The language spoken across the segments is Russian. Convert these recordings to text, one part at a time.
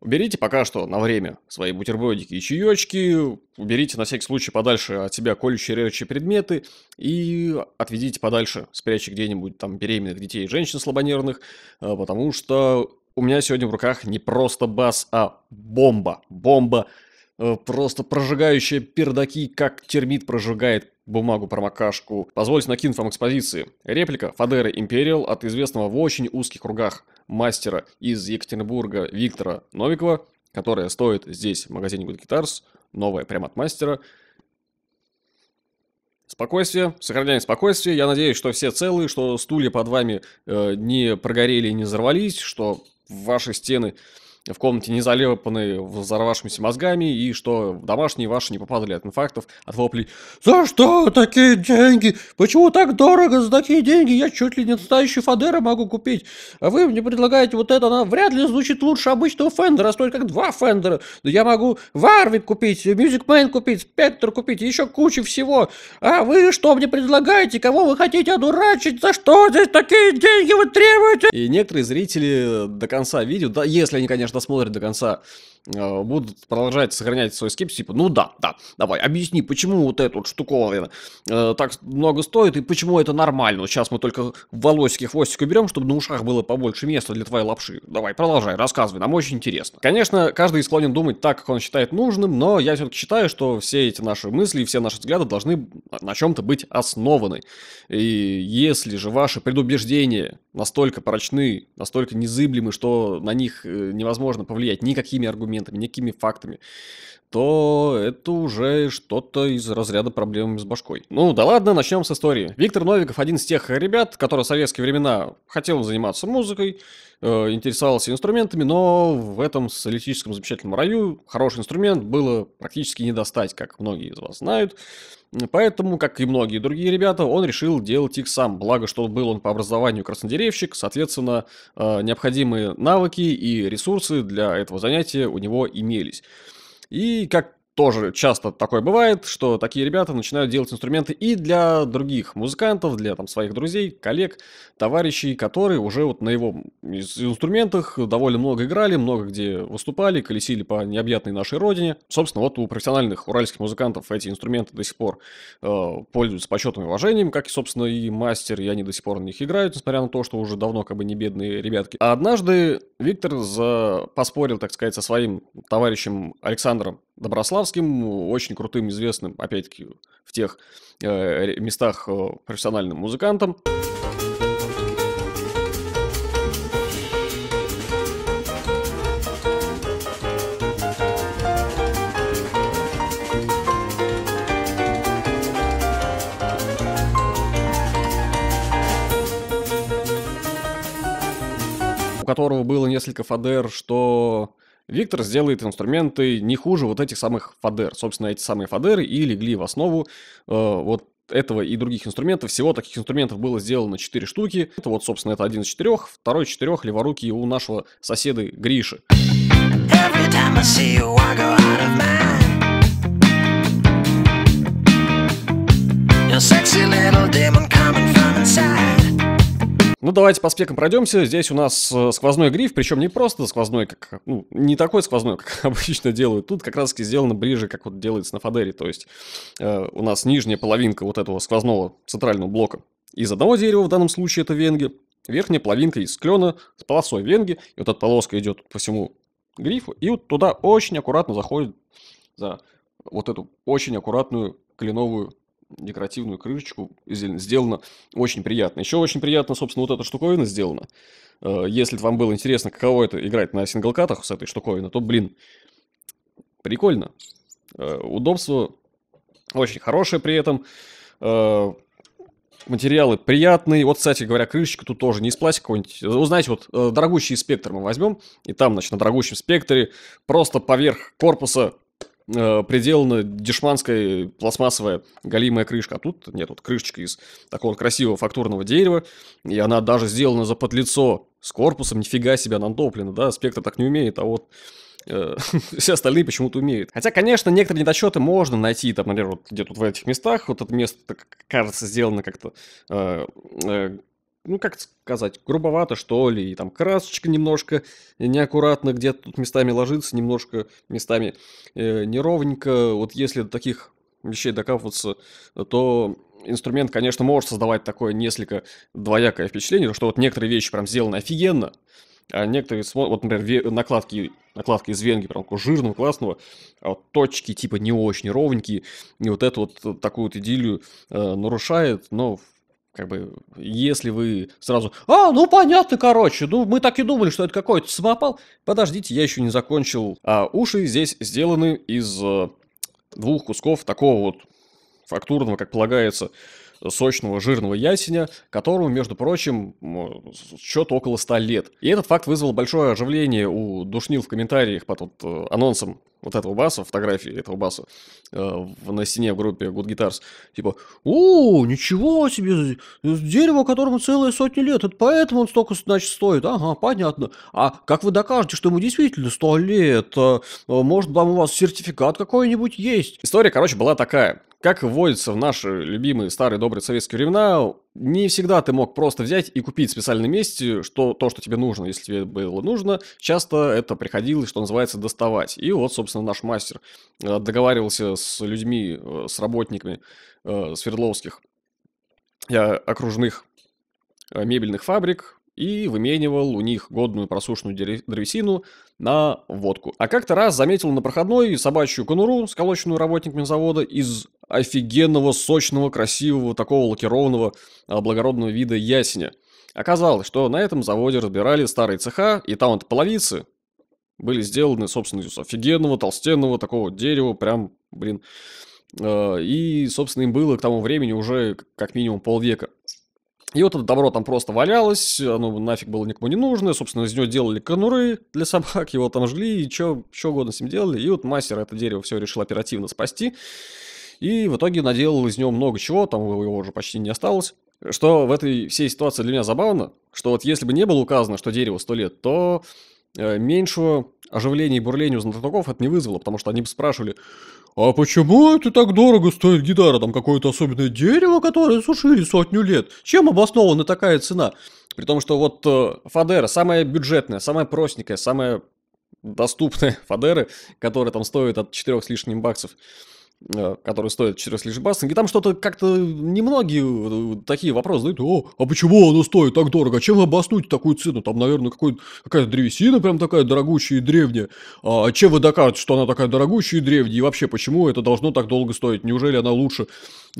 Уберите пока что на время свои бутербродики и чаечки, уберите на всякий случай подальше от себя колющие режущие предметы и отведите подальше, спрячьте где-нибудь там беременных детей и женщин слабонервных, э, потому что у меня сегодня в руках не просто бас, а бомба. Бомба Э, просто прожигающие пердаки, как термит прожигает бумагу промокашку. Позвольте накинуть вам экспозиции. Реплика Фадеры Империал от известного в очень узких кругах мастера из Екатеринбурга Виктора Новикова, которая стоит здесь в магазине Good Guitars, новая прямо от мастера. Спокойствие, сохраняем спокойствие. Я надеюсь, что все целые, что стулья под вами э, не прогорели и не взорвались, что ваши стены в комнате не залепаны взорвавшимися мозгами, и что домашние ваши не попадали от инфарктов, от воплей «За что такие деньги? Почему так дорого за такие деньги? Я чуть ли не настоящий Фадера могу купить, а вы мне предлагаете вот это, она вряд ли звучит лучше обычного Фендера, а стоит как два Фендера, да я могу Варвик купить, Music Man купить, Спектр купить, еще куча всего, а вы что мне предлагаете, кого вы хотите одурачить, за что здесь такие деньги вы требуете?» И некоторые зрители до конца видео, да, если они, конечно, конечно, досмотрят до конца, э, будут продолжать сохранять свой скепсис, типа, ну да, да, давай, объясни, почему вот эта вот штуковина э, так много стоит и почему это нормально. Вот сейчас мы только волосики, хвостик уберем, чтобы на ушах было побольше места для твоей лапши. Давай, продолжай, рассказывай, нам очень интересно. Конечно, каждый склонен думать так, как он считает нужным, но я все-таки считаю, что все эти наши мысли и все наши взгляды должны на чем-то быть основаны. И если же ваши предубеждения настолько прочны, настолько незыблемы, что на них э, невозможно невозможно повлиять никакими аргументами, никакими фактами, то это уже что-то из разряда проблем с башкой. Ну да ладно, начнем с истории. Виктор Новиков один из тех ребят, который в советские времена хотел заниматься музыкой, э, интересовался инструментами, но в этом солитическом замечательном раю хороший инструмент было практически не достать, как многие из вас знают. Поэтому, как и многие другие ребята, он решил делать их сам. Благо, что был он по образованию краснодеревщик, соответственно, э, необходимые навыки и ресурсы для этого занятия у него имелись. И, как тоже часто такое бывает, что такие ребята начинают делать инструменты и для других музыкантов, для там своих друзей, коллег, товарищей, которые уже вот на его инструментах довольно много играли, много где выступали, колесили по необъятной нашей родине. Собственно, вот у профессиональных уральских музыкантов эти инструменты до сих пор э, пользуются почетным уважением, как, и собственно, и мастер, и они до сих пор на них играют, несмотря на то, что уже давно как бы не бедные ребятки. А однажды Виктор за... поспорил, так сказать, со своим товарищем Александром Доброславом, Станиславским, очень крутым, известным, опять-таки, в тех э, местах э, профессиональным музыкантом. которого было несколько фадер, что Виктор сделает инструменты не хуже вот этих самых фадер. Собственно, эти самые фадеры и легли в основу э, вот этого и других инструментов. Всего таких инструментов было сделано 4 штуки. Это вот, собственно, это один из четырех, второй из четырех леворуки у нашего соседа Гриши. Your sexy little demon coming from inside ну, давайте по спекам пройдемся. Здесь у нас э, сквозной гриф, причем не просто сквозной, как, ну, не такой сквозной, как обычно делают. Тут как раз-таки сделано ближе, как вот делается на Фадере. То есть э, у нас нижняя половинка вот этого сквозного центрального блока из одного дерева, в данном случае это венги. Верхняя половинка из клена с полосой венги. И вот эта полоска идет по всему грифу. И вот туда очень аккуратно заходит за вот эту очень аккуратную кленовую декоративную крышечку сделано очень приятно. Еще очень приятно, собственно, вот эта штуковина сделана. Э, если вам было интересно, каково это играть на синглкатах с этой штуковиной, то, блин, прикольно. Э, удобство очень хорошее при этом. Э, материалы приятные. Вот, кстати говоря, крышечка тут тоже не из пластика какой-нибудь. Вы знаете, вот дорогущий спектр мы возьмем, и там, значит, на дорогущем спектре просто поверх корпуса э, приделана дешманская пластмассовая галимая крышка. А тут нет, вот крышечка из такого красивого фактурного дерева, и она даже сделана за подлицо с корпусом, нифига себе, она натоплена, да, спектр так не умеет, а вот э, все остальные почему-то умеют. Хотя, конечно, некоторые недочеты можно найти, там, например, вот где-то вот в этих местах, вот это место, кажется, сделано как-то э, э, ну как сказать, грубовато что ли, и там красочка немножко неаккуратно где-то тут местами ложится, немножко местами э, неровненько. Вот если до таких вещей докапываться, то инструмент, конечно, может создавать такое несколько двоякое впечатление, что вот некоторые вещи прям сделаны офигенно, а некоторые, вот, например, накладки, накладки из венги, прям такого жирного, классного, а вот точки типа не очень ровненькие, и вот эту вот э, такую вот идиллию э, нарушает, но как бы, если вы сразу, а, ну понятно, короче, ну мы так и думали, что это какой-то самопал. Подождите, я еще не закончил. А уши здесь сделаны из э, двух кусков такого вот фактурного, как полагается, сочного жирного ясеня, которому, между прочим, счет около 100 лет. И этот факт вызвал большое оживление у душнил в комментариях под вот, э, анонсом вот этого баса, фотографии этого баса э, на стене в группе Good Guitars, типа, о, ничего себе, дерево, которому целые сотни лет, это поэтому он столько, значит, стоит, ага, понятно. А как вы докажете, что ему действительно сто лет? Э, может, там у вас сертификат какой-нибудь есть? История, короче, была такая. Как вводится в наши любимые старые добрые добрые советские времена, не всегда ты мог просто взять и купить в специальном месте что, то, что тебе нужно, если тебе было нужно. Часто это приходилось, что называется, доставать. И вот, собственно, наш мастер э, договаривался с людьми, э, с работниками э, свердловских я окружных мебельных фабрик, и выменивал у них годную просушенную древесину на водку. А как-то раз заметил на проходной собачью конуру, сколоченную работниками завода из офигенного, сочного, красивого, такого лакированного, а, благородного вида ясеня. Оказалось, что на этом заводе разбирали старые цеха, и там вот половицы были сделаны, собственно, из офигенного, толстенного такого дерева, прям, блин. А, и, собственно, им было к тому времени уже как минимум полвека. И вот это добро там просто валялось, оно нафиг было никому не нужно, собственно, из него делали конуры для собак, его там жгли, и что угодно с ним делали, и вот мастер это дерево все решил оперативно спасти, и в итоге наделал из него много чего, там его уже почти не осталось. Что в этой всей ситуации для меня забавно, что вот если бы не было указано, что дерево 100 лет, то э, меньшего оживления и бурления у знатоков это не вызвало, потому что они бы спрашивали, а почему это так дорого стоит гитара? Там какое-то особенное дерево, которое сушили сотню лет. Чем обоснована такая цена? При том, что вот э, Фадера, самая бюджетная, самая простенькая, самая доступная Фадеры, которая там стоит от 4 с лишним баксов, Э, который стоит 4 лишь и там что-то как-то немногие э, такие вопросы задают, о, а почему оно стоит так дорого, а чем вы такую цену, там, наверное, какая-то древесина прям такая дорогущая и древняя, а, а чем вы докажете, что она такая дорогущая и древняя, и вообще, почему это должно так долго стоить, неужели она лучше,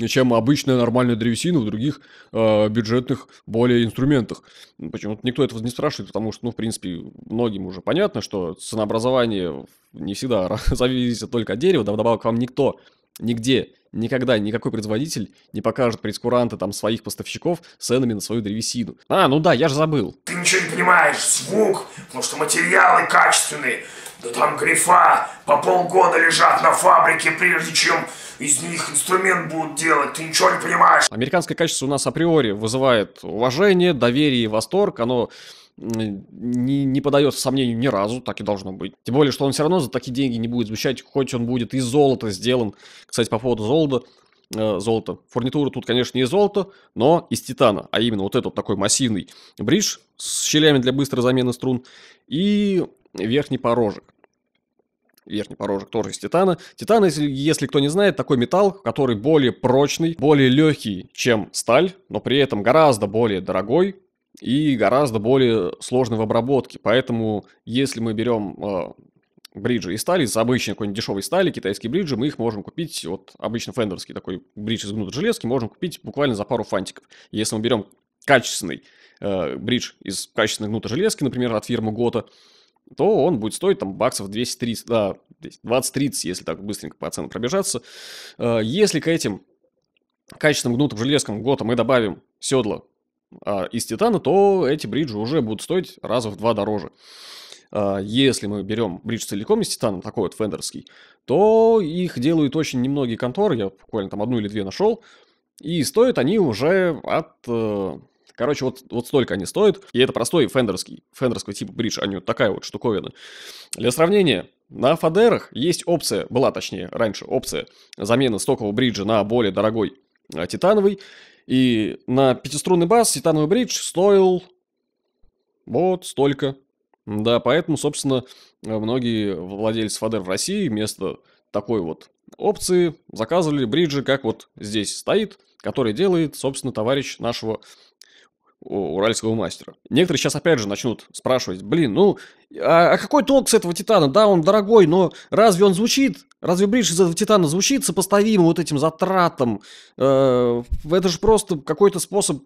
чем обычная нормальная древесина в других э, бюджетных более инструментах. Почему-то никто этого не спрашивает, потому что, ну, в принципе, многим уже понятно, что ценообразование не всегда зависит только от дерева, да, вдобавок вам никто Нигде, никогда никакой производитель не покажет прескуранта там своих поставщиков ценами на свою древесину. А, ну да, я же забыл. Ты ничего не понимаешь, звук, потому что материалы качественные. Да там грифа по полгода лежат на фабрике, прежде чем из них инструмент будут делать, ты ничего не понимаешь. Американское качество у нас априори вызывает уважение, доверие и восторг, оно не, не подается сомнению ни разу, так и должно быть. Тем более, что он все равно за такие деньги не будет звучать, хоть он будет из золота сделан. Кстати, по поводу золота, э, золота. Фурнитура тут, конечно, не из золота, но из титана, а именно вот этот такой массивный бридж с щелями для быстрой замены струн и верхний порожек верхний порожек тоже из титана. Титан, если, если кто не знает, такой металл, который более прочный, более легкий, чем сталь, но при этом гораздо более дорогой, и гораздо более сложный в обработке. Поэтому, если мы берем э, бриджи из стали из обычной какой-нибудь дешевой стали, китайские бриджи, мы их можем купить, вот обычно фендерский такой бридж из гнутой железки, можем купить буквально за пару фантиков. Если мы берем качественный э, бридж из качественной гнутой железки, например, от фирмы Гота, то он будет стоить там баксов 230, да, 20-30, если так быстренько по ценам пробежаться. Э, если к этим качественным гнутым железкам Гота мы добавим седла а, из титана, то эти бриджи уже будут стоить раза в два дороже. А, если мы берем бридж целиком из титана, такой вот фендерский, то их делают очень немногие конторы, я буквально там одну или две нашел, и стоят они уже от... Э, короче, вот, вот столько они стоят, и это простой фендерский, фендерского типа бридж, они а вот такая вот штуковина. Для сравнения, на Фадерах есть опция, была точнее раньше опция, замены стокового бриджа на более дорогой э, титановый, и на пятиструнный бас титановый бридж стоил вот столько. Да, поэтому, собственно, многие владельцы фадер в России вместо такой вот опции заказывали бриджи, как вот здесь стоит, который делает, собственно, товарищ нашего уральского мастера. Некоторые сейчас опять же начнут спрашивать, блин, ну, а, а, какой толк с этого Титана? Да, он дорогой, но разве он звучит? Разве бридж из этого Титана звучит сопоставимо вот этим затратам? Э, это же просто какой-то способ...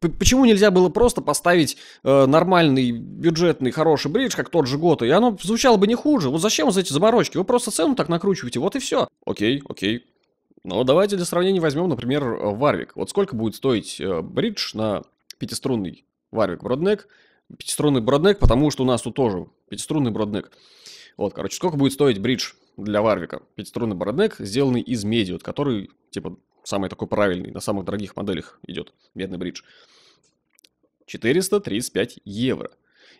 Почему нельзя было просто поставить э, нормальный, бюджетный, хороший бридж, как тот же Гота, и оно звучало бы не хуже? Вот зачем вот эти заморочки? Вы просто цену так накручиваете, вот и все. Окей, окей. Но давайте для сравнения возьмем, например, Варвик. Вот сколько будет стоить э, бридж на пятиструнный варвик броднек. Пятиструнный броднек, потому что у нас тут тоже пятиструнный броднек. Вот, короче, сколько будет стоить бридж для варвика? Пятиструнный броднек, сделанный из меди, вот, который, типа, самый такой правильный, на самых дорогих моделях идет медный бридж. 435 евро.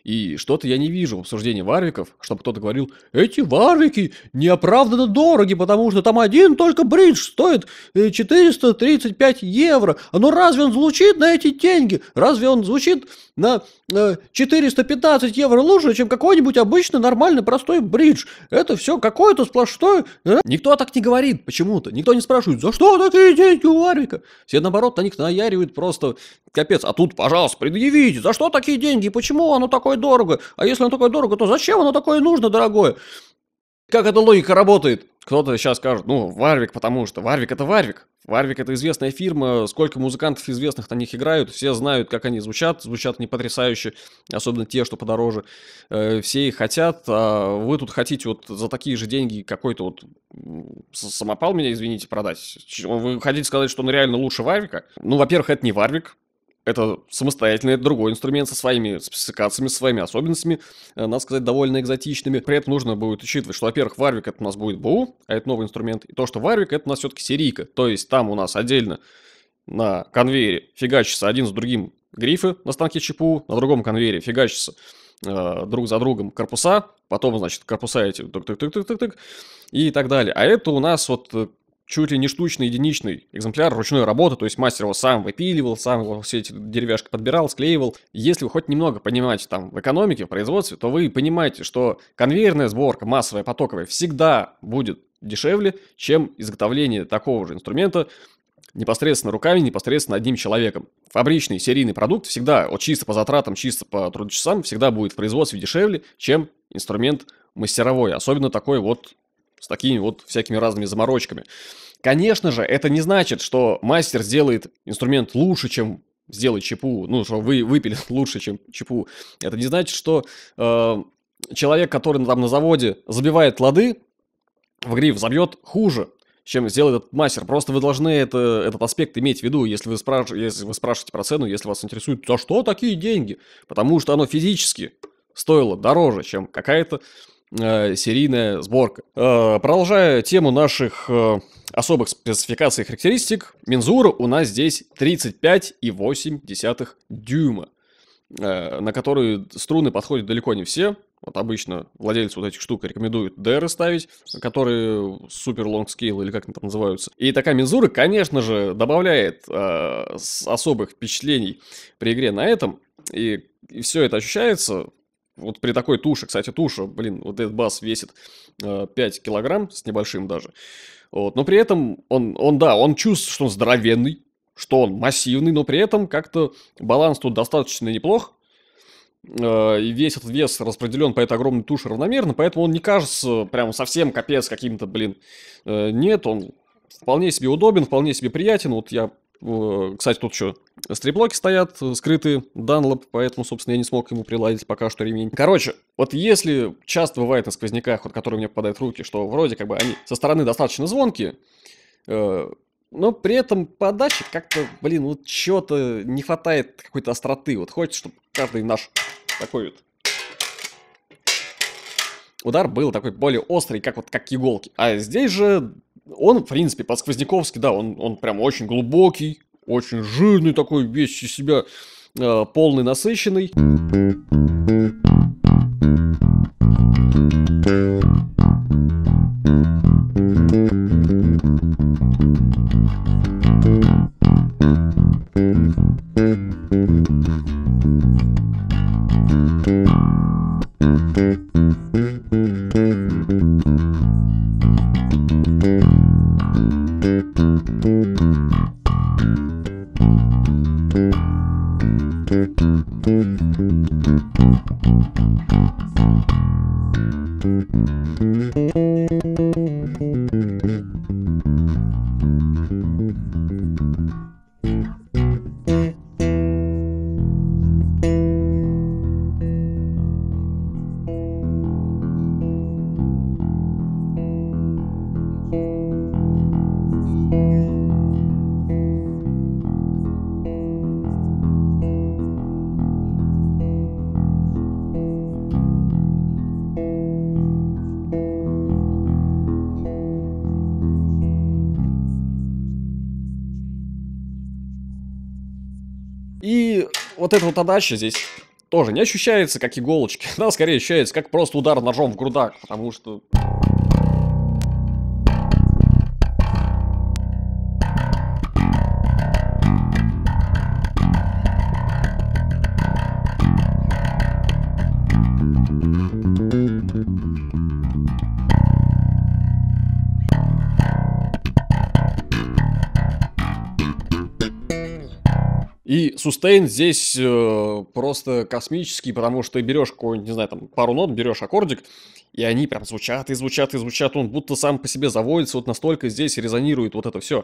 И что-то я не вижу в обсуждении варвиков, чтобы кто-то говорил, эти варвики неоправданно дороги, потому что там один только бридж стоит 435 э, евро. А ну разве он звучит на эти деньги? Разве он звучит на 415 э, евро лучше, чем какой-нибудь обычный нормальный простой бридж. Это все какое-то сплошное... Э. Никто так не говорит почему-то. Никто не спрашивает, за что такие деньги у Арвика? Все наоборот на них наяривают просто капец. А тут, пожалуйста, предъявите, за что такие деньги? Почему оно такое дорого? А если оно такое дорого, то зачем оно такое нужно, дорогое? Как эта логика работает? Кто-то сейчас скажет, ну, Варвик, потому что Варвик это Варвик. Варвик это известная фирма, сколько музыкантов известных на них играют, все знают, как они звучат, звучат они потрясающе, особенно те, что подороже. Э, все их хотят, а вы тут хотите вот за такие же деньги какой-то вот самопал меня, извините, продать. Вы хотите сказать, что он реально лучше Варвика? Ну, во-первых, это не Варвик, это самостоятельный, это другой инструмент со своими спецификациями, со своими особенностями, э, надо сказать, довольно экзотичными. При этом нужно будет учитывать, что, во-первых, Варвик это у нас будет БУ, а это новый инструмент, и то, что Варвик это у нас все-таки серийка, то есть там у нас отдельно на конвейере фигачится один с другим грифы на станке ЧПУ, на другом конвейере фигачится э, друг за другом корпуса, потом, значит, корпуса эти тык-тык-тык-тык-тык и так далее. А это у нас вот э, чуть ли не штучный, единичный экземпляр ручной работы, то есть мастер его сам выпиливал, сам его все эти деревяшки подбирал, склеивал. Если вы хоть немного понимаете там в экономике, в производстве, то вы понимаете, что конвейерная сборка, массовая, потоковая, всегда будет дешевле, чем изготовление такого же инструмента непосредственно руками, непосредственно одним человеком. Фабричный серийный продукт всегда, вот чисто по затратам, чисто по трудочасам, всегда будет в производстве дешевле, чем инструмент мастеровой, особенно такой вот с такими вот всякими разными заморочками. Конечно же, это не значит, что мастер сделает инструмент лучше, чем сделать чипу, ну, что вы выпили лучше, чем чипу. Это не значит, что э, человек, который там на заводе забивает лады, в гриф забьет хуже, чем сделает этот мастер. Просто вы должны это, этот аспект иметь в виду, если вы, спраш... если вы спрашиваете про цену, если вас интересует, за что такие деньги? Потому что оно физически стоило дороже, чем какая-то Э, серийная сборка. Э, продолжая тему наших э, особых спецификаций и характеристик, мензура у нас здесь 35,8 дюйма, на которые струны подходят далеко не все. Вот обычно владельцы вот этих штук рекомендуют дэры ставить, которые супер лонг скейл или как они там называются. И такая мензура, конечно же, добавляет особых впечатлений при игре на этом. и все это ощущается вот при такой туше, кстати, туша, блин, вот этот бас весит э, 5 килограмм с небольшим даже. Вот, но при этом он, он, да, он чувствует, что он здоровенный, что он массивный, но при этом как-то баланс тут достаточно неплох. Э, и весь этот вес распределен по этой огромной туше равномерно, поэтому он не кажется прям совсем капец каким-то, блин. Э, нет, он вполне себе удобен, вполне себе приятен. Вот я Э, кстати, тут еще стриблоки стоят, э, скрытые, данлоп, поэтому, собственно, я не смог ему приладить пока что ремень. Короче, вот если часто бывает на сквозняках, вот, которые мне попадают в руки, что вроде как бы они со стороны достаточно звонкие, э, но при этом подачи как-то, блин, вот чего-то не хватает какой-то остроты. Вот хочется, чтобы каждый наш такой вот удар был такой более острый, как вот как иголки. А здесь же он, в принципе, подсквозняковский, да, он, он прям очень глубокий, очень жирный такой, весь из себя э, полный, насыщенный. Thank you. Thank you. Сатадача здесь тоже не ощущается как иголочки. Она скорее ощущается как просто удар ножом в грудак, потому что И сустейн здесь э, просто космический, потому что ты берешь какой-нибудь, не знаю, там пару нот, берешь аккордик, и они прям звучат и звучат и звучат, он будто сам по себе заводится, вот настолько здесь резонирует вот это все.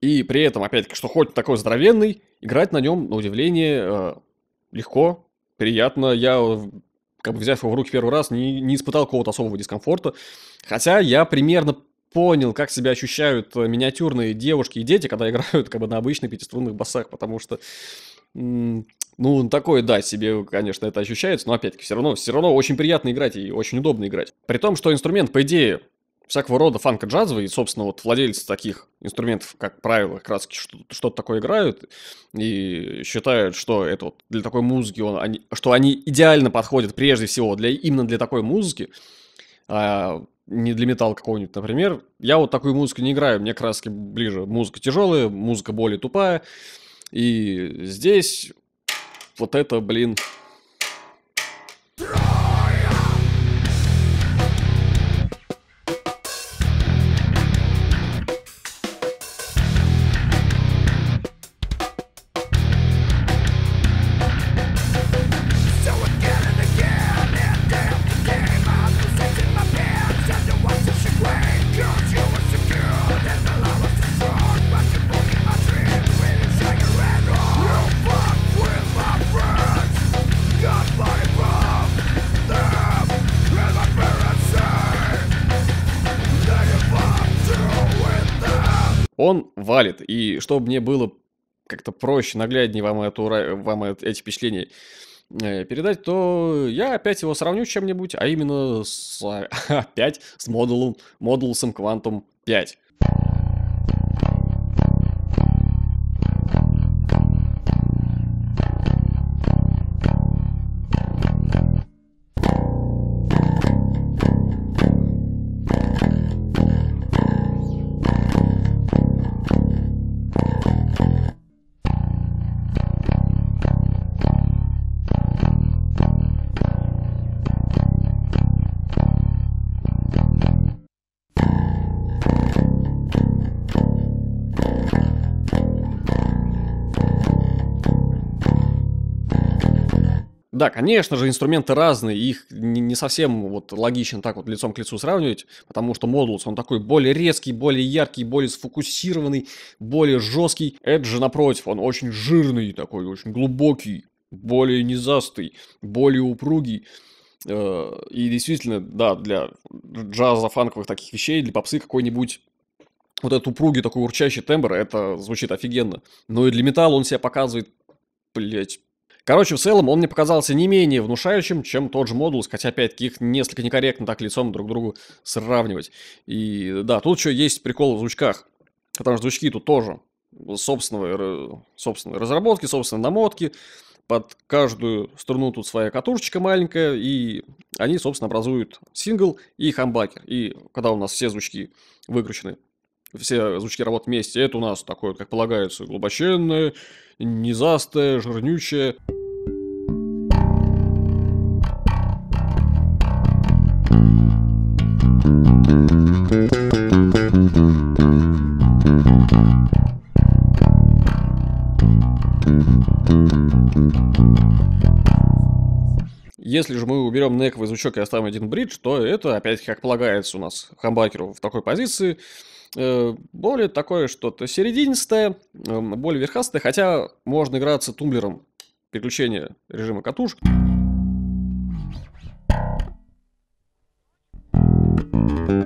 И при этом, опять-таки, что хоть такой здоровенный, играть на нем, на удивление, э, легко, приятно. Я, как бы взяв его в руки первый раз, не, не испытал какого-то особого дискомфорта. Хотя я примерно понял, как себя ощущают э, миниатюрные девушки и дети, когда играют как бы на обычных пятиструнных басах, потому что ну, такое, да, себе, конечно, это ощущается, но опять-таки все равно, все равно очень приятно играть и очень удобно играть. При том, что инструмент, по идее, всякого рода фанка джазовый, и, собственно, вот владельцы таких инструментов, как правило, как раз что-то такое играют и считают, что это вот для такой музыки, он, они, что они идеально подходят прежде всего для, именно для такой музыки, а не для металла какого-нибудь, например. Я вот такую музыку не играю, мне краски ближе музыка тяжелая, музыка более тупая, и здесь вот это, блин, валит. И чтобы мне было как-то проще, нагляднее вам, эту, вам эти впечатления э, передать, то я опять его сравню с чем-нибудь, а именно с, опять с модулом, модулсом Quantum 5. Да, конечно же, инструменты разные, их не совсем вот логично так вот лицом к лицу сравнивать, потому что Modulus, он такой более резкий, более яркий, более сфокусированный, более жесткий. Эд же, напротив, он очень жирный такой, очень глубокий, более низастый, более упругий. Э, и действительно, да, для джаза, фанковых таких вещей, для попсы какой-нибудь вот этот упругий такой урчащий тембр, это звучит офигенно. Но и для металла он себя показывает, блять, Короче, в целом он мне показался не менее внушающим, чем тот же модулус, хотя, опять-таки, их несколько некорректно так лицом друг к другу сравнивать. И да, тут еще есть прикол в звучках, потому что звучки тут тоже собственного собственной разработки, собственной намотки, под каждую струну тут своя катушечка маленькая, и они, собственно, образуют сингл и хамбакер. И когда у нас все звучки выкручены все звучки работают вместе. Это у нас такое, как полагается, глубоченное, низастое, жирнючее. Если же мы уберем нековый звучок и оставим один бридж, то это опять как полагается у нас хамбакеру в такой позиции. Э, более такое что-то серединистое, э, более верхастое, хотя можно играться тумблером переключения режима катушек. thank you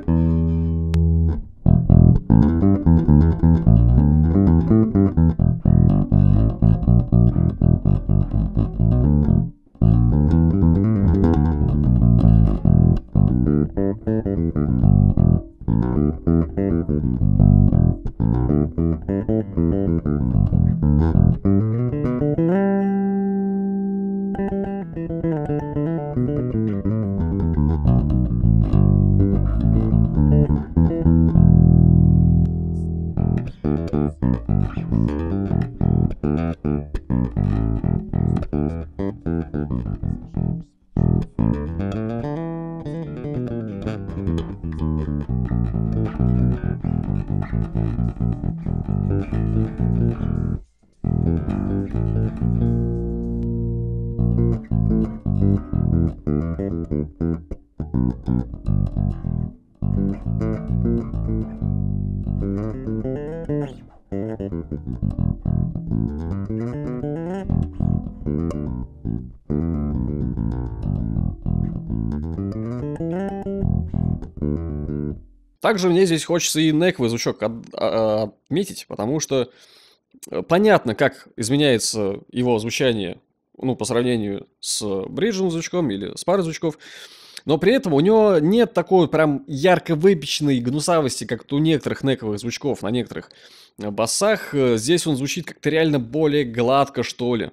Также мне здесь хочется и Неквы изучок а, а, отметить, потому что э, понятно, как изменяется его звучание, ну, по сравнению с бриджем звучком или с парой звучков, но при этом у него нет такой прям ярко выпеченной гнусавости, как у некоторых нековых звучков на некоторых э, басах. Э, здесь он звучит как-то реально более гладко, что ли.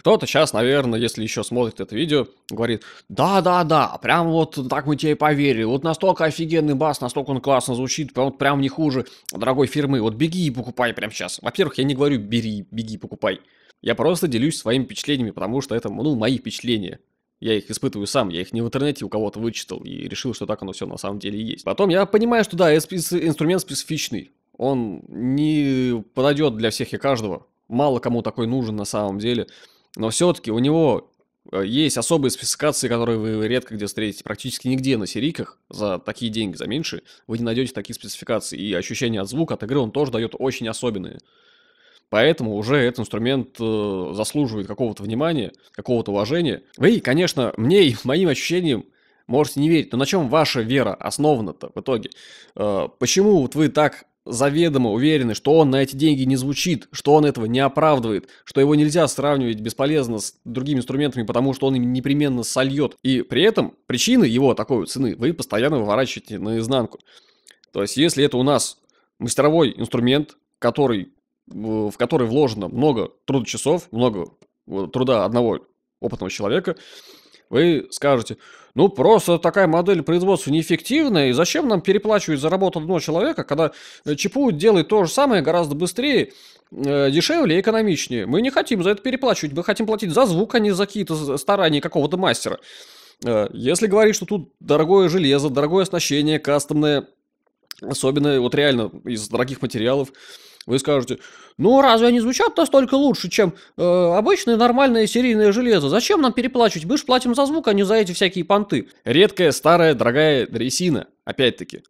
Кто-то сейчас, наверное, если еще смотрит это видео, говорит, да-да-да, а прям вот так мы тебе и поверили, вот настолько офигенный бас, настолько он классно звучит, прям, прям не хуже дорогой фирмы, вот беги и покупай прямо сейчас. Во-первых, я не говорю бери, беги, покупай. Я просто делюсь своими впечатлениями, потому что это, ну, мои впечатления. Я их испытываю сам, я их не в интернете у кого-то вычитал и решил, что так оно все на самом деле и есть. Потом я понимаю, что да, инструмент специфичный. Он не подойдет для всех и каждого. Мало кому такой нужен на самом деле но все-таки у него э, есть особые спецификации, которые вы редко где встретите. Практически нигде на сериках за такие деньги, за меньше, вы не найдете такие спецификации. И ощущение от звука, от игры он тоже дает очень особенные. Поэтому уже этот инструмент э, заслуживает какого-то внимания, какого-то уважения. Вы, конечно, мне и моим ощущениям можете не верить. Но на чем ваша вера основана-то в итоге? Э, почему вот вы так заведомо уверены, что он на эти деньги не звучит, что он этого не оправдывает, что его нельзя сравнивать бесполезно с другими инструментами, потому что он им непременно сольет. И при этом причины его такой цены вы постоянно выворачиваете наизнанку. То есть, если это у нас мастеровой инструмент, который, в который вложено много труда часов, много э, труда одного опытного человека, вы скажете, ну просто такая модель производства неэффективная, и зачем нам переплачивать за работу одного человека, когда э, ЧПУ делает то же самое гораздо быстрее, э, дешевле и экономичнее. Мы не хотим за это переплачивать, мы хотим платить за звук, а не за какие-то старания какого-то мастера. Э, если говорить, что тут дорогое железо, дорогое оснащение, кастомное, особенно вот реально из дорогих материалов, вы скажете, ну разве они звучат настолько лучше, чем э, обычное нормальное серийное железо? Зачем нам переплачивать? Мы же платим за звук, а не за эти всякие понты. Редкая, старая, дорогая дресина, опять-таки,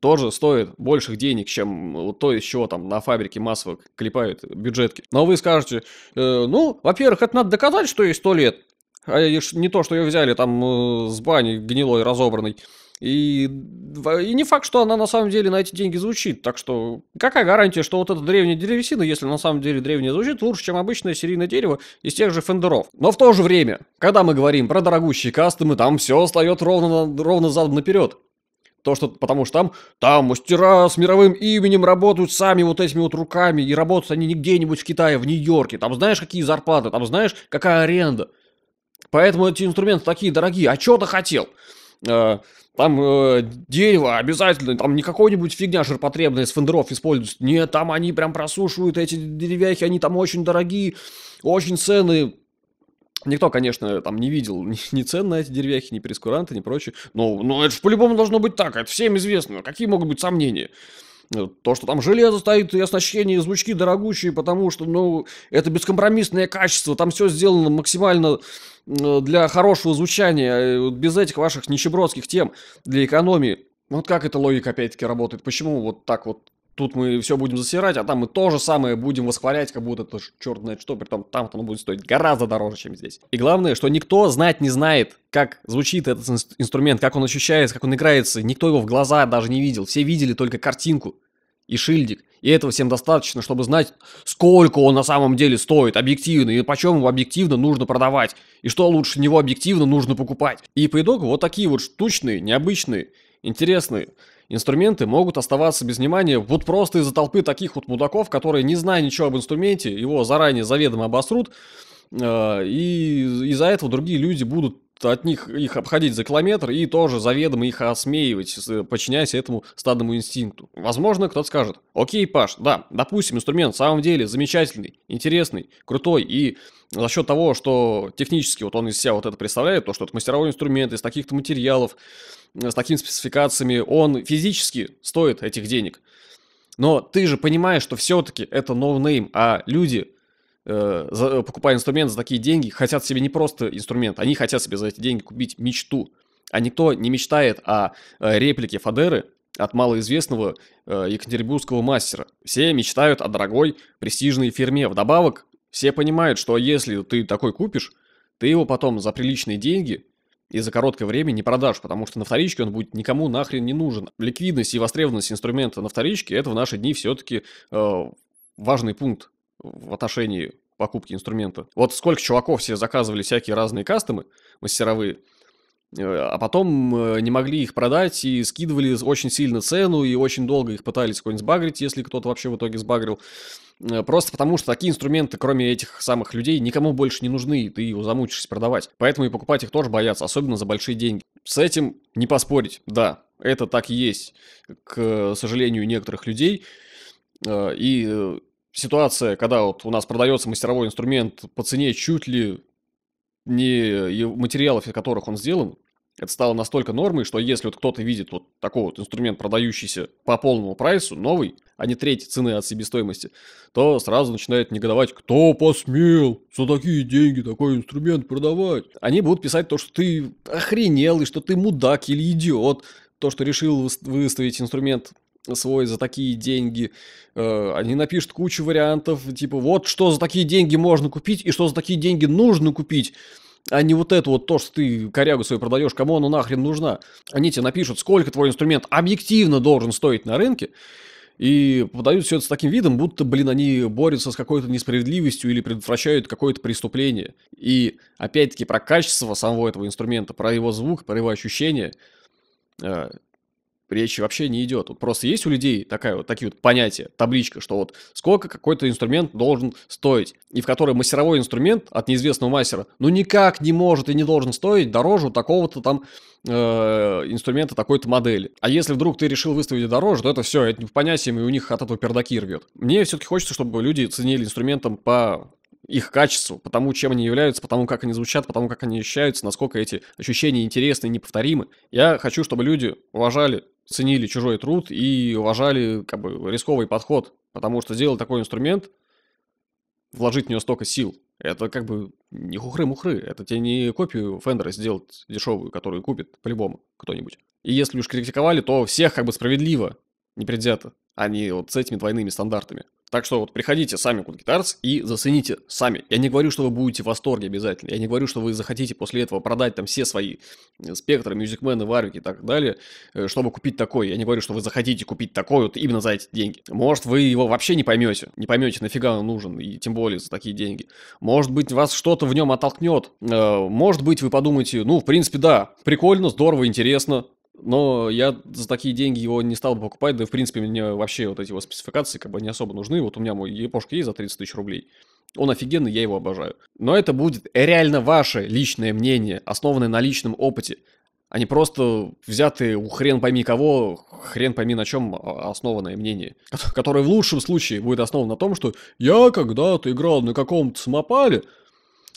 тоже стоит больших денег, чем то, из чего там на фабрике массово клепают бюджетки. Но вы скажете, э, ну, во-первых, это надо доказать, что ей сто лет, а не то, что ее взяли там э, с бани гнилой, разобранной. И, и не факт, что она на самом деле на эти деньги звучит. Так что какая гарантия, что вот эта древняя деревесина, если на самом деле древняя звучит, лучше, чем обычное серийное дерево из тех же фендеров. Но в то же время, когда мы говорим про дорогущие кастомы, там все встает ровно, ровно задом наперед то, что, потому что там, там мастера с мировым именем работают сами вот этими вот руками, и работают они не где-нибудь в Китае, в Нью-Йорке, там знаешь, какие зарплаты, там знаешь, какая аренда. Поэтому эти инструменты такие дорогие, а чего ты хотел? Э, там э, дерево обязательно, там не какой-нибудь фигня жирпотребная из фендеров используется. Нет, там они прям просушивают эти деревяхи, они там очень дорогие, очень ценные. Никто, конечно, там не видел ни, ни цен на эти деревяхи, ни прескуранты, ни прочее. Но, но это же по-любому должно быть так, это всем известно. Какие могут быть сомнения? Э, то, что там железо стоит и оснащение, и звучки дорогущие, потому что, ну, это бескомпромиссное качество, там все сделано максимально э, для хорошего звучания, э, без этих ваших нищебродских тем, для экономии. Вот как эта логика опять-таки работает? Почему вот так вот тут мы все будем засирать, а там мы то же самое будем восхвалять, как будто это черт знает что, при том там оно будет стоить гораздо дороже, чем здесь. И главное, что никто знать не знает, как звучит этот инст- инструмент, как он ощущается, как он играется, никто его в глаза даже не видел, все видели только картинку и шильдик. И этого всем достаточно, чтобы знать, сколько он на самом деле стоит объективно, и почем его объективно нужно продавать, и что лучше него объективно нужно покупать. И по итогу вот такие вот штучные, необычные интересны. Инструменты могут оставаться без внимания вот просто из-за толпы таких вот мудаков, которые, не зная ничего об инструменте, его заранее заведомо обосрут, э, и из-за этого другие люди будут от них их обходить за километр и тоже заведомо их осмеивать, э, подчиняясь этому стадному инстинкту. Возможно, кто-то скажет, окей, Паш, да, допустим, инструмент в самом деле замечательный, интересный, крутой, и за счет того, что технически вот он из себя вот это представляет, то, что это мастеровой инструмент из таких-то материалов, э, с такими спецификациями, он физически стоит этих денег. Но ты же понимаешь, что все-таки это ноунейм, no а люди Э, э, покупая инструмент за такие деньги, хотят себе не просто инструмент, они хотят себе за эти деньги купить мечту. А никто не мечтает о э, реплике Фадеры от малоизвестного э, екатеринбургского мастера. Все мечтают о дорогой престижной фирме. Вдобавок, все понимают, что если ты такой купишь, ты его потом за приличные деньги и за короткое время не продашь, потому что на вторичке он будет никому нахрен не нужен. Ликвидность и востребованность инструмента на вторичке – это в наши дни все-таки э, важный пункт в отношении покупки инструмента. Вот сколько чуваков все заказывали всякие разные кастомы мастеровые, э, а потом э, не могли их продать и скидывали очень сильно цену и очень долго их пытались какой-нибудь сбагрить, если кто-то вообще в итоге сбагрил. Э, просто потому, что такие инструменты, кроме этих самых людей, никому больше не нужны, и ты его замучишься продавать. Поэтому и покупать их тоже боятся, особенно за большие деньги. С этим не поспорить, да, это так и есть, к сожалению, некоторых людей. И ситуация, когда вот у нас продается мастеровой инструмент по цене чуть ли не материалов, из которых он сделан, это стало настолько нормой, что если вот кто-то видит вот такой вот инструмент, продающийся по полному прайсу, новый, а не треть цены от себестоимости, то сразу начинает негодовать, кто посмел за такие деньги такой инструмент продавать. Они будут писать то, что ты охренел, и что ты мудак или идиот, то, что решил выставить инструмент свой за такие деньги. Э, они напишут кучу вариантов, типа вот что за такие деньги можно купить и что за такие деньги нужно купить. А не вот это вот то, что ты корягу свою продаешь, кому она нахрен нужна. Они тебе напишут, сколько твой инструмент объективно должен стоить на рынке. И подают все это с таким видом, будто, блин, они борются с какой-то несправедливостью или предотвращают какое-то преступление. И опять-таки про качество самого этого инструмента, про его звук, про его ощущения э, речи вообще не идет. Вот просто есть у людей такая вот, такие вот понятия, табличка, что вот сколько какой-то инструмент должен стоить, и в которой мастеровой инструмент от неизвестного мастера, ну никак не может и не должен стоить дороже такого-то там э, инструмента такой-то модели. А если вдруг ты решил выставить дороже, то это все, это не по понятиям, и у них от этого пердаки рвет. Мне все-таки хочется, чтобы люди ценили инструментом по их качеству, потому чем они являются, потому как они звучат, потому как они ощущаются, насколько эти ощущения интересны и неповторимы. Я хочу, чтобы люди уважали ценили чужой труд и уважали как бы рисковый подход, потому что делать такой инструмент, вложить в него столько сил, это как бы не хухры-мухры, это тебе не копию Фендера сделать дешевую, которую купит по-любому кто-нибудь. И если уж критиковали, то всех как бы справедливо, непредвзято, а не вот с этими двойными стандартами. Так что вот приходите сами к гитарс и зацените сами. Я не говорю, что вы будете в восторге обязательно. Я не говорю, что вы захотите после этого продать там все свои э, спектры, мюзикмены, варвики и так далее, э, чтобы купить такой. Я не говорю, что вы захотите купить такой вот именно за эти деньги. Может, вы его вообще не поймете. Не поймете, нафига он нужен, и тем более за такие деньги. Может быть, вас что-то в нем оттолкнет. Э, может быть, вы подумаете, ну, в принципе, да, прикольно, здорово, интересно, но я за такие деньги его не стал бы покупать, да и в принципе мне вообще вот эти его спецификации как бы не особо нужны. Вот у меня мой япошка есть за 30 тысяч рублей. Он офигенный, я его обожаю. Но это будет реально ваше личное мнение, основанное на личном опыте, а не просто взятые у хрен пойми кого, хрен пойми на чем а, основанное мнение, которое в лучшем случае будет основано на том, что я когда-то играл на каком-то самопале,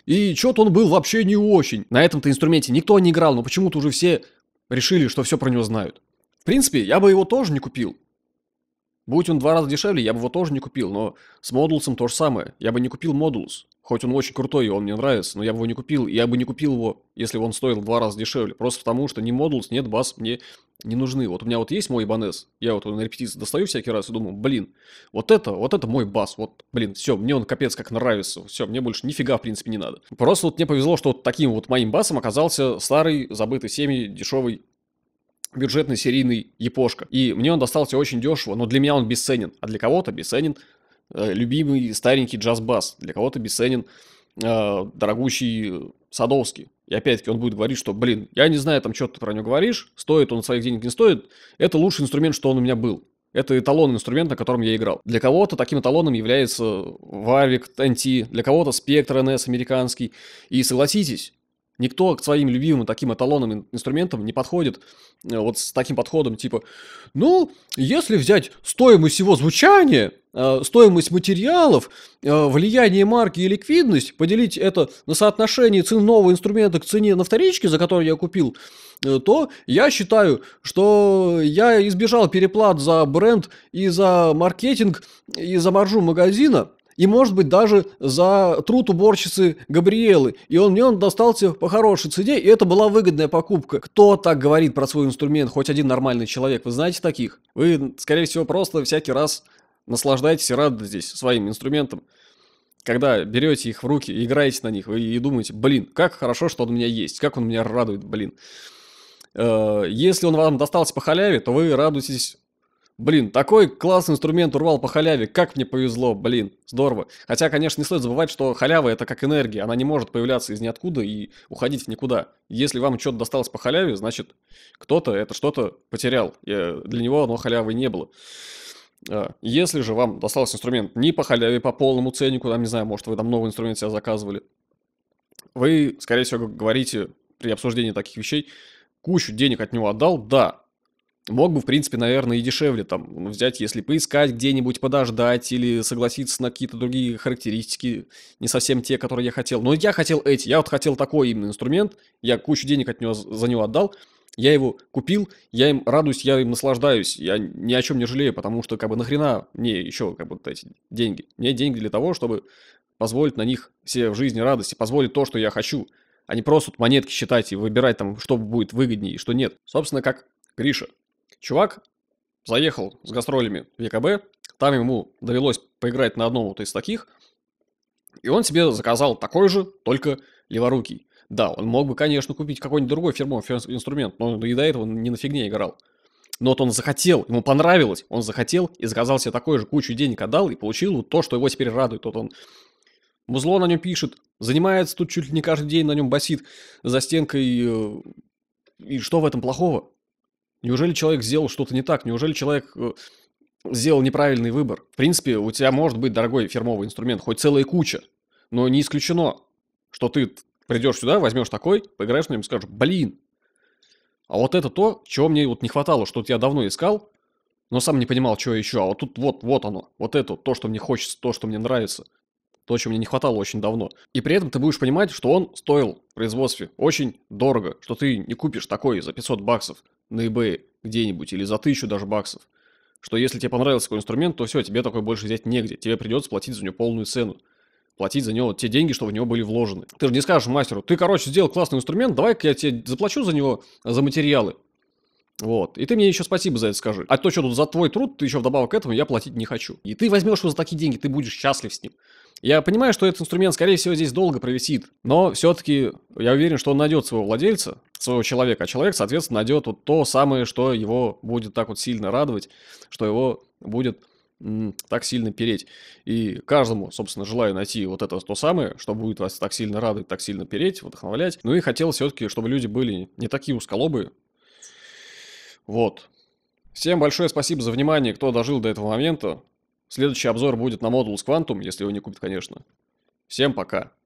и что-то он был вообще не очень. На этом-то инструменте никто не играл, но почему-то уже все решили, что все про него знают. В принципе, я бы его тоже не купил. Будь он два раза дешевле, я бы его тоже не купил, но с Модулсом то же самое. Я бы не купил Модулс. Хоть он очень крутой, и он мне нравится, но я бы его не купил. Я бы не купил его, если бы он стоил в два раза дешевле. Просто потому, что ни Models, нет бас мне не нужны. Вот у меня вот есть мой Ибанес. Я вот на репетиции достаю всякий раз и думаю, блин, вот это, вот это мой бас. Вот, блин, все, мне он капец как нравится. Все, мне больше нифига, в принципе, не надо. Просто вот мне повезло, что вот таким вот моим басом оказался старый, забытый всеми, дешевый бюджетный серийный япошка. И мне он достался очень дешево, но для меня он бесценен, а для кого-то бесценен Э, любимый старенький джаз-бас, для кого-то бесценен э, дорогущий Садовский. И опять-таки он будет говорить, что, блин, я не знаю, там, что ты про него говоришь, стоит он своих денег, не стоит. Это лучший инструмент, что он у меня был. Это эталонный инструмент, на котором я играл. Для кого-то таким эталоном является Варвик NT, для кого-то Спектр НС американский. И согласитесь, Никто к своим любимым таким эталонным инструментам не подходит э, вот с таким подходом, типа, ну, если взять стоимость его звучания, Э, стоимость материалов, э, влияние марки и ликвидность, поделить это на соотношение цены нового инструмента к цене на вторичке, за который я купил, э, то я считаю, что я избежал переплат за бренд и за маркетинг и за маржу магазина, и, может быть, даже за труд уборщицы Габриэлы. И он мне он достался по хорошей цене, и это была выгодная покупка. Кто так говорит про свой инструмент, хоть один нормальный человек? Вы знаете таких? Вы, скорее всего, просто всякий раз наслаждайтесь и радуйтесь своим инструментом. Когда берете их в руки, играете на них и, и думаете, блин, как хорошо, что он у меня есть, как он меня радует, блин. Э, если он вам достался по халяве, то вы радуетесь Блин, такой классный инструмент урвал по халяве, как мне повезло, блин, здорово. Хотя, конечно, не стоит забывать, что халява это как энергия, она не может появляться из ниоткуда и уходить в никуда. Если вам что-то досталось по халяве, значит, кто-то это что-то потерял, э, для него оно халявы не было. А, если же вам достался инструмент не по халяве, по полному ценнику, там, не знаю, может, вы там новый инструмент себя заказывали, вы, скорее всего, говорите при обсуждении таких вещей, кучу денег от него отдал, да, Мог бы, в принципе, наверное, и дешевле там взять, если поискать где-нибудь, подождать или согласиться на какие-то другие характеристики, не совсем те, которые я хотел. Но я хотел эти, я вот хотел такой именно инструмент, я кучу денег от него, за него отдал, я его купил, я им радуюсь, я им наслаждаюсь, я ни о чем не жалею, потому что как бы нахрена мне еще как бы вот эти деньги? Мне деньги для того, чтобы позволить на них все в жизни радости, позволить то, что я хочу, а не просто вот монетки считать и выбирать там, что будет выгоднее и что нет. Собственно, как Гриша. Чувак заехал с гастролями в ЕКБ, там ему довелось поиграть на одном вот из таких, и он себе заказал такой же, только леворукий. Да, он мог бы, конечно, купить какой-нибудь другой фирмовый инструмент, но и до этого он не на фигне играл. Но вот он захотел, ему понравилось, он захотел и заказал себе такой же кучу денег отдал и получил вот то, что его теперь радует. Вот он музло на нем пишет, занимается тут чуть ли не каждый день на нем басит за стенкой. Э, и что в этом плохого? Неужели человек сделал что-то не так? Неужели человек э, сделал неправильный выбор? В принципе, у тебя может быть дорогой фирмовый инструмент, хоть целая куча, но не исключено, что ты Придешь сюда, возьмешь такой, поиграешь на нем и скажешь, блин, а вот это то, чего мне вот не хватало, что то я давно искал, но сам не понимал, чего еще. А вот тут вот, вот оно, вот это, то, что мне хочется, то, что мне нравится, то, чего мне не хватало очень давно. И при этом ты будешь понимать, что он стоил в производстве очень дорого, что ты не купишь такой за 500 баксов на eBay где-нибудь или за 1000 даже баксов. Что если тебе понравился такой инструмент, то все, тебе такой больше взять негде, тебе придется платить за него полную цену платить за него те деньги, что в него были вложены. Ты же не скажешь мастеру, ты, короче, сделал классный инструмент, давай-ка я тебе заплачу за него, за материалы. Вот. И ты мне еще спасибо за это скажи. А то, что тут за твой труд, ты еще вдобавок к этому я платить не хочу. И ты возьмешь его за такие деньги, ты будешь счастлив с ним. Я понимаю, что этот инструмент, скорее всего, здесь долго провисит, но все-таки я уверен, что он найдет своего владельца, своего человека, а человек, соответственно, найдет вот то самое, что его будет так вот сильно радовать, что его будет так сильно переть. И каждому, собственно, желаю найти вот это то самое, что будет вас так сильно радовать, так сильно переть, вдохновлять. Ну и хотел все-таки, чтобы люди были не такие узколобые. Вот. Всем большое спасибо за внимание, кто дожил до этого момента. Следующий обзор будет на модул с Quantum, если его не купит, конечно. Всем пока.